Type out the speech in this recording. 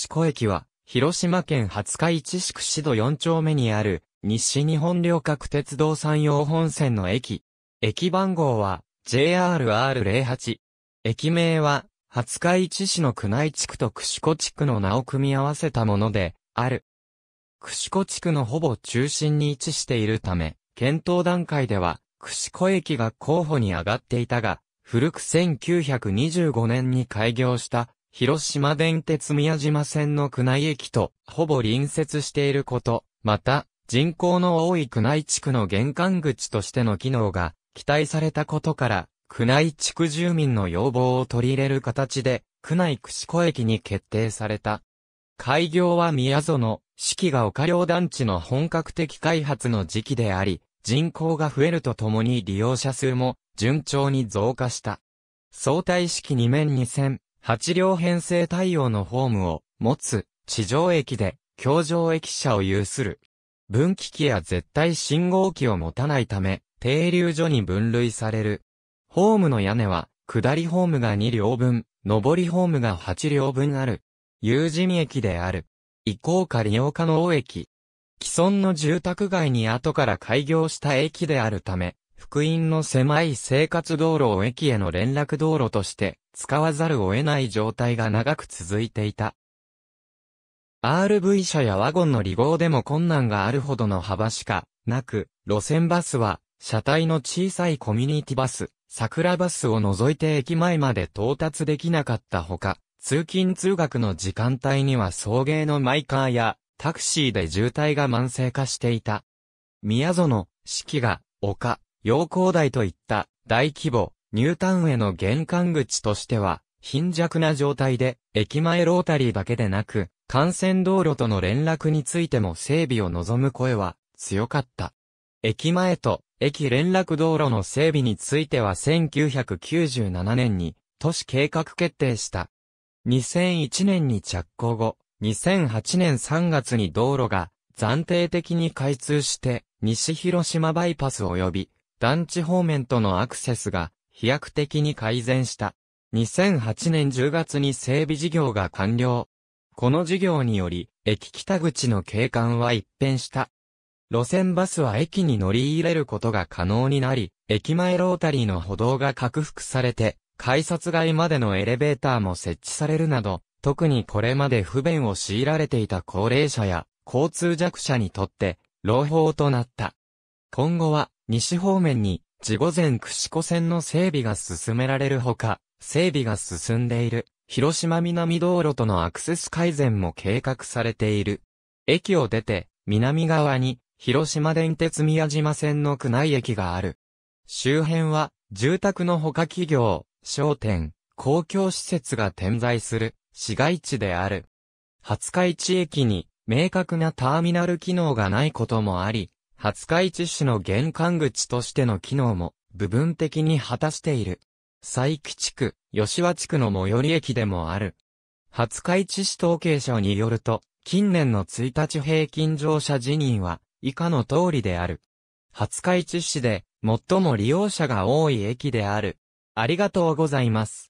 市子駅は、広島県廿日市市区戸4丁目にある、西日本旅客鉄道山陽本線の駅。駅番号は、JRR08。駅名は、廿日市市の宮内地区と串子地区の名を組み合わせたもので、ある。串子地区のほぼ中心に位置しているため、検討段階では、串子駅が候補に上がっていたが、古く1925年に開業した広島電鉄宮島線の宮内駅とほぼ隣接していること、また、人口の多い宮内地区の玄関口としての機能が期待されたことから、宮内地区住民の要望を取り入れる形で、宮内串子駅に決定された。開業は宮園、四季が丘陵団地の本格的開発の時期であり、人口が増えるとともに利用者数も順調に増加した。相対式2面2線、8両編成対応のホームを持つ地上駅で橋上駅舎を有する。分岐器や絶対信号機を持たないため、停留所に分類される。ホームの屋根は、下りホームが2両分、上りホームが8両分ある。有人駅である。移行か利用可能駅。既存の住宅街に後から開業した駅であるため、福音の狭い生活道路を駅への連絡道路として使わざるを得ない状態が長く続いていた。RV 車やワゴンの離合でも困難があるほどの幅しかなく、路線バスは、車体の小さいコミュニティバス、桜バスを除いて駅前まで到達できなかったほか、通勤通学の時間帯には送迎のマイカーやタクシーで渋滞が慢性化していた。宮園、四季が、丘、陽光台といった大規模、ニュータウンへの玄関口としては、貧弱な状態で、駅前ロータリーだけでなく、幹線道路との連絡についても整備を望む声は強かった。駅前と駅連絡道路の整備については1997年に都市計画決定した。2001年に着工後、2008年3月に道路が暫定的に開通して、西広島バイパス及び団地方面とのアクセスが飛躍的に改善した。2008年10月に整備事業が完了。この事業により、駅北口の景観は一変した。路線バスは駅に乗り入れることが可能になり、駅前ロータリーの歩道が拡幅されて、改札外までのエレベーターも設置されるなど、特にこれまで不便を強いられていた高齢者や交通弱者にとって、朗報となった。今後は、西方面に地午前串子線の整備が進められるほか、整備が進んでいる、広島南道路とのアクセス改善も計画されている。駅を出て、南側に、広島電鉄宮島線の区内駅がある。周辺は、住宅のほか企業、商店、公共施設が点在する、市街地である。20日市駅に、明確なターミナル機能がないこともあり、廿日市市の玄関口としての機能も部分的に果たしている。佐伯地区、吉和地区の最寄り駅でもある。廿日市市統計省によると、近年の1日平均乗車辞任は以下の通りである。廿日市市で最も利用者が多い駅である。ありがとうございます。